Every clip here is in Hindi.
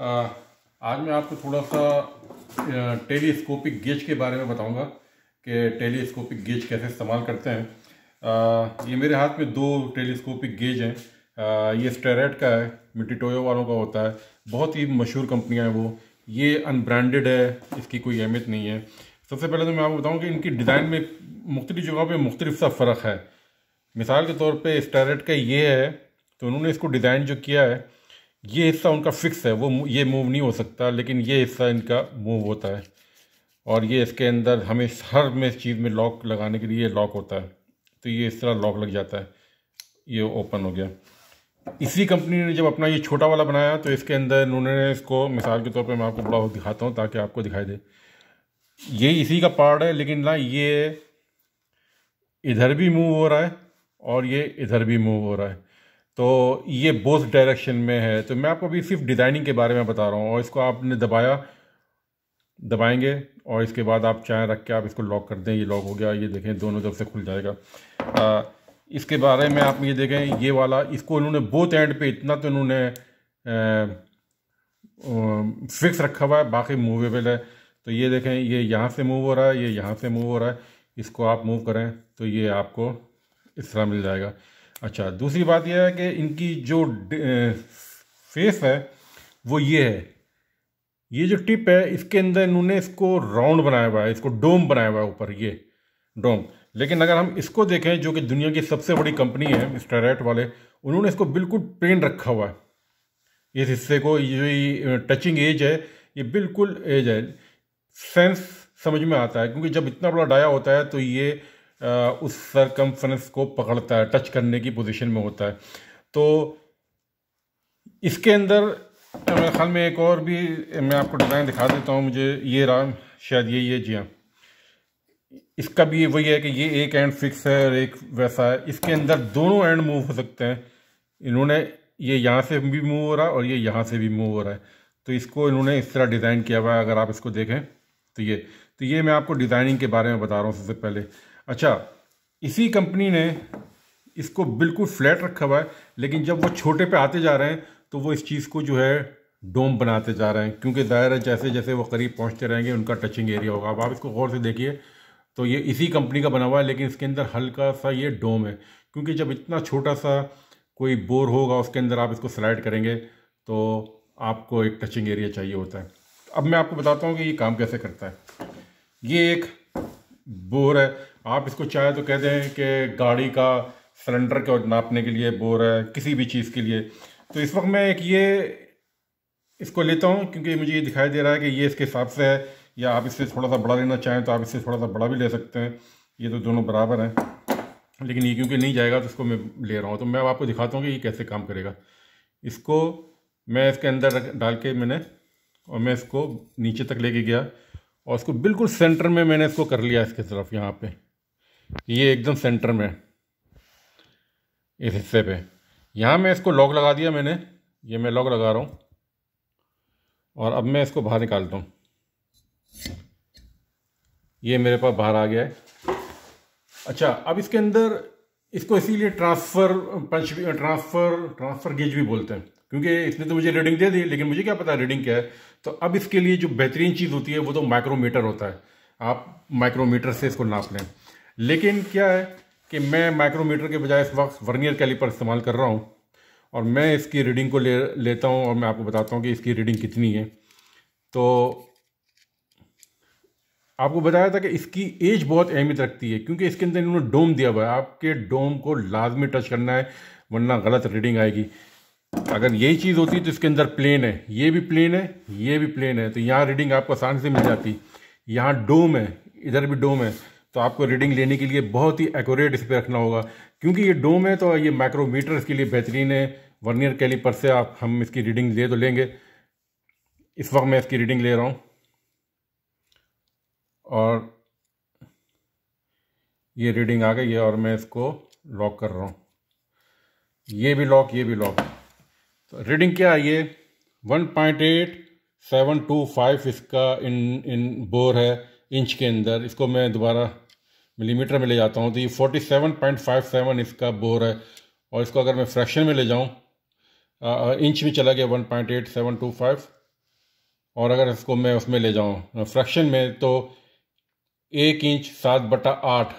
आज मैं आपको थोड़ा सा टेलीस्कोपिक गेज के बारे में बताऊंगा कि टेलीस्कोपिक गेज कैसे इस्तेमाल करते हैं आ, ये मेरे हाथ में दो टेलीस्कोपिक गेज हैं ये स्टेरेट का है मिट्टीटोयो वालों का होता है बहुत ही मशहूर कंपनियाँ हैं वो ये अनब्रांडेड है इसकी कोई अहमियत नहीं है सबसे पहले तो मैं आपको बताऊँ कि इनकी डिज़ाइन में मुख्तलि जगहों पर मुख्तलिफ सा फ़र्क है मिसाल के तौर पर स्टेरेट का ये है तो उन्होंने इसको डिज़ाइन जो किया है ये हिस्सा उनका फिक्स है वो ये मूव नहीं हो सकता लेकिन ये हिस्सा इनका मूव होता है और ये इसके अंदर हमें हर में चीज़ में लॉक लगाने के लिए लॉक होता है तो ये इस तरह लॉक लग जाता है ये ओपन हो गया इसी कंपनी ने जब अपना ये छोटा वाला बनाया तो इसके अंदर उन्होंने इसको मिसाल के तौर पर मैं आपको बड़ा दिखाता हूँ ताकि आपको दिखाई दे ये इसी का पार्ट है लेकिन ना ये इधर भी मूव हो रहा है और ये इधर भी मूव हो रहा है तो ये बोथ डायरेक्शन में है तो मैं आपको अभी सिर्फ डिज़ाइनिंग के बारे में बता रहा हूँ और इसको आपने दबाया दबाएंगे और इसके बाद आप चाय रख के आप इसको लॉक कर दें ये लॉक हो गया ये देखें दोनों तरफ से खुल जाएगा आ, इसके बारे में आप ये देखें ये वाला इसको इन्होंने बोथ एंड पे इतना तो इन्होंने फिक्स रखा हुआ है बाकी मूवेबल है तो ये देखें ये यहाँ से मूव हो रहा है ये यहाँ से मूव हो रहा है इसको आप मूव करें तो ये आपको इस तरह मिल जाएगा अच्छा दूसरी बात यह है कि इनकी जो फेस है वो ये है ये जो टिप है इसके अंदर इन्होंने इसको राउंड बनाया हुआ है इसको डोम बनाया हुआ है ऊपर ये डोम लेकिन अगर हम इसको देखें जो कि दुनिया की सबसे बड़ी कंपनी है स्टेराइट वाले उन्होंने इसको बिल्कुल प्लेन रखा हुआ है इस हिस्से को ये जो टचिंग एज है ये बिल्कुल एज है सेंस समझ में आता है क्योंकि जब इतना बड़ा डाया होता है तो ये उस सरकमफ्रेंस को पकड़ता है टच करने की पोजीशन में होता है तो इसके अंदर मेरे ख्याल में एक और भी मैं आपको डिज़ाइन दिखा देता हूँ मुझे ये रहा शायद ये ये जी हाँ इसका भी वही है कि ये एक एंड फिक्स है और एक वैसा है इसके अंदर दोनों एंड मूव हो सकते हैं इन्होंने ये यहाँ से भी मूव हो रहा है और ये यहाँ से भी मूव हो रहा है तो इसको इन्होंने इस तरह डिज़ाइन किया हुआ है अगर आप इसको देखें तो ये तो ये मैं आपको डिज़ाइनिंग के बारे में बता रहा हूँ सबसे पहले अच्छा इसी कंपनी ने इसको बिल्कुल फ्लैट रखा हुआ है लेकिन जब वो छोटे पे आते जा रहे हैं तो वो इस चीज़ को जो है डोम बनाते जा रहे हैं क्योंकि ज़ाहिर है जैसे जैसे वो करीब पहुँचते रहेंगे उनका टचिंग एरिया होगा अब आप इसको गौर से देखिए तो ये इसी कंपनी का बना हुआ है लेकिन इसके अंदर हल्का सा ये डोम है क्योंकि जब इतना छोटा सा कोई बोर होगा उसके अंदर आप इसको स्लाइड करेंगे तो आपको एक टचिंग एरिया चाहिए होता है अब मैं आपको बताता हूँ कि ये काम कैसे करता है ये एक बोर है आप इसको चाहे तो कह दें कि गाड़ी का सिलेंडर को नापने के लिए बोर है किसी भी चीज़ के लिए तो इस वक्त मैं एक ये इसको लेता हूँ क्योंकि मुझे ये दिखाई दे रहा है कि ये इसके हिसाब से है या आप इससे थोड़ा सा बड़ा लेना चाहें तो आप इससे थोड़ा सा बड़ा भी ले सकते हैं ये तो दोनों बराबर हैं लेकिन ये क्योंकि नहीं जाएगा तो इसको मैं ले रहा हूँ तो मैं आपको दिखाता हूँ कि ये कैसे काम करेगा इसको मैं इसके अंदर डाल के मैंने और मैं इसको नीचे तक लेके गया और इसको बिल्कुल सेंटर में मैंने इसको कर लिया इसके तरफ यहाँ पे ये एकदम सेंटर में इस हिस्से पे यहाँ मैं इसको लॉक लगा दिया मैंने ये मैं लॉक लगा रहा हूँ और अब मैं इसको बाहर निकालता हूँ ये मेरे पास बाहर आ गया है अच्छा अब इसके अंदर इसको इसीलिए transfer punch transfer transfer gauge भी बोलते हैं क्योंकि इसने तो मुझे रीडिंग दे दी लेकिन मुझे क्या पता रीडिंग क्या है तो अब इसके लिए जो बेहतरीन चीज़ होती है वो तो माइक्रोमीटर होता है आप माइक्रोमीटर से इसको नाप लें लेकिन क्या है कि मैं माइक्रोमीटर के बजाय इस वक्त वर्नियर कैलिपर इस्तेमाल कर रहा हूँ और मैं इसकी रीडिंग को ले लेता हूँ और मैं आपको बताता हूँ कि इसकी रीडिंग कितनी है तो आपको बताया था कि इसकी एज बहुत अहमियत रखती है क्योंकि इसके अंदर इन्होंने डोम दिया हुआ है आपके डोम को लाजमी टच करना है वरना गलत रीडिंग आएगी अगर यही चीज़ होती तो इसके अंदर प्लेन है ये भी प्लेन है ये भी प्लेन है तो यहाँ रीडिंग आपको आसान से मिल जाती यहाँ डोम है इधर भी डोम है तो आपको रीडिंग लेने के लिए बहुत ही एक्यूरेट इस पर रखना होगा क्योंकि ये डोम है तो ये माइक्रोमीटर इसके लिए बेहतरीन है वर्नियर कैलीपर से आप हम इसकी रीडिंग ले तो लेंगे इस वक्त मैं इसकी रीडिंग ले रहा हूँ और ये रीडिंग आ गई है और मैं इसको लॉक कर रहा हूँ ये भी लॉक ये भी लॉक रीडिंग क्या है ये one point eight seven two five इसका इन इन बोर है इंच के अंदर इसको मैं दोबारा मिलीमीटर में ले जाता हूँ तो ये forty seven point five seven इसका बोर है और इसको अगर मैं फ्रैक्शन में ले जाऊँ इंच में चला गया one point eight seven two five और अगर इसको मैं उसमें ले जाऊँ फ्रैक्शन में तो एक इंच सात बटा आठ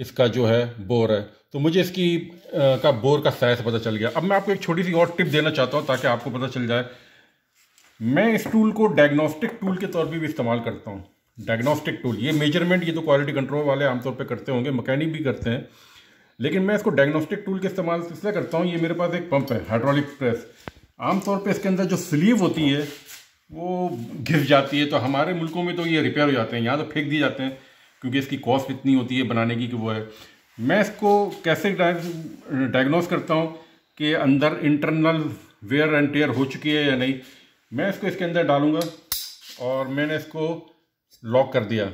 इसका जो है बोर है तो मुझे इसकी आ, का बोर का साइज़ पता चल गया अब मैं आपको एक छोटी सी और टिप देना चाहता हूँ ताकि आपको पता चल जाए मैं इस टूल को डायग्नोस्टिक टूल के तौर पर भी इस्तेमाल करता हूँ डायग्नोस्टिक टूल ये मेजरमेंट ये तो क्वालिटी कंट्रोल वाले आमतौर पर करते होंगे मकैनिक भी करते हैं लेकिन मैं इसको डायग्नोस्टिक टूल के इस्तेमाल इसलिए करता हूँ ये मेरे पास एक पंप है हाइड्रोलिक प्रेस आमतौर पर इसके अंदर जो स्लीव होती है वो घिस जाती है तो हमारे मुल्कों में तो ये रिपेयर हो जाते हैं यहाँ तो फेंक दिए जाते हैं क्योंकि इसकी कॉस्ट इतनी होती है बनाने की कि वो है मैं इसको कैसे डायग्नोज करता हूँ कि अंदर इंटरनल वेयर एंड टेयर हो चुकी है या नहीं मैं इसको इसके अंदर डालूँगा और मैंने इसको लॉक कर दिया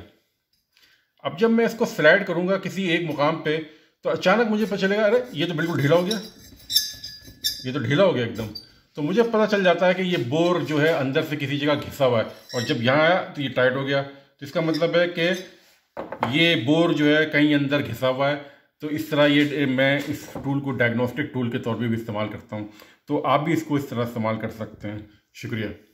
अब जब मैं इसको स्लाइड करूँगा किसी एक मुकाम पे तो अचानक मुझे पता चलेगा अरे ये तो बिल्कुल ढीला हो गया ये तो ढीला हो गया एकदम तो मुझे पता चल जाता है कि ये बोर जो है अंदर से किसी जगह घिसा हुआ है और जब यहाँ आया तो ये टाइट हो गया तो इसका मतलब है कि हाँ। ये बोर जो है कहीं अंदर घिसा हुआ है तो इस तरह ये मैं इस टूल को डायग्नोस्टिक टूल के तौर पर भी इस्तेमाल करता हूँ तो आप भी इसको इस तरह इस्तेमाल कर सकते हैं शुक्रिया